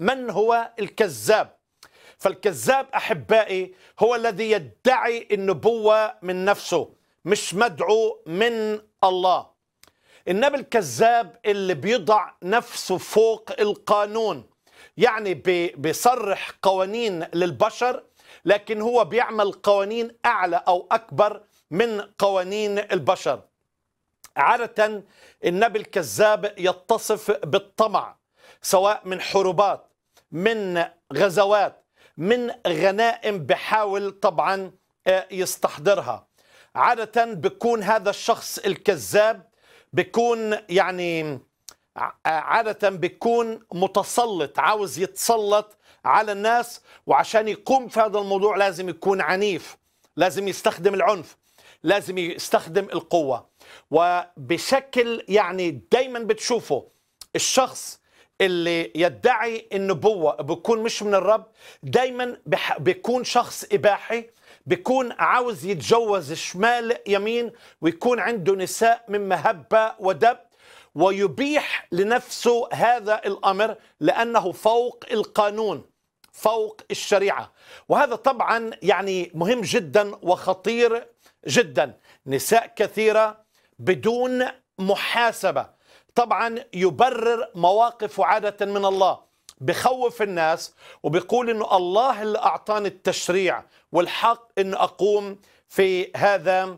من هو الكذاب فالكذاب أحبائي هو الذي يدعي النبوة من نفسه مش مدعو من الله النبي الكذاب اللي بيضع نفسه فوق القانون يعني بيصرح قوانين للبشر لكن هو بيعمل قوانين أعلى أو أكبر من قوانين البشر عادة النبي الكذاب يتصف بالطمع سواء من حروبات من غزوات من غنائم بحاول طبعا آه، يستحضرها عادة بيكون هذا الشخص الكذاب بيكون يعني آه، عادة بيكون متسلط عاوز يتسلط على الناس وعشان يقوم في هذا الموضوع لازم يكون عنيف لازم يستخدم العنف لازم يستخدم القوة وبشكل يعني دايما بتشوفه الشخص اللي يدعي النبوة بيكون مش من الرب دايما بيكون شخص إباحي بيكون عاوز يتجوز شمال يمين ويكون عنده نساء من مهبة ودب ويبيح لنفسه هذا الأمر لأنه فوق القانون فوق الشريعة وهذا طبعا يعني مهم جدا وخطير جدا نساء كثيرة بدون محاسبة طبعا يبرر مواقفه عادة من الله بخوف الناس وبيقول انه الله اللي اعطاني التشريع والحق ان اقوم في هذا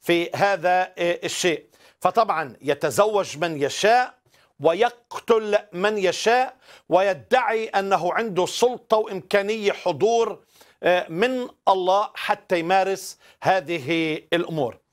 في هذا آه، الشيء فطبعا يتزوج من يشاء ويقتل من يشاء ويدعي انه عنده سلطه وامكانيه حضور آه، من الله حتى يمارس هذه الامور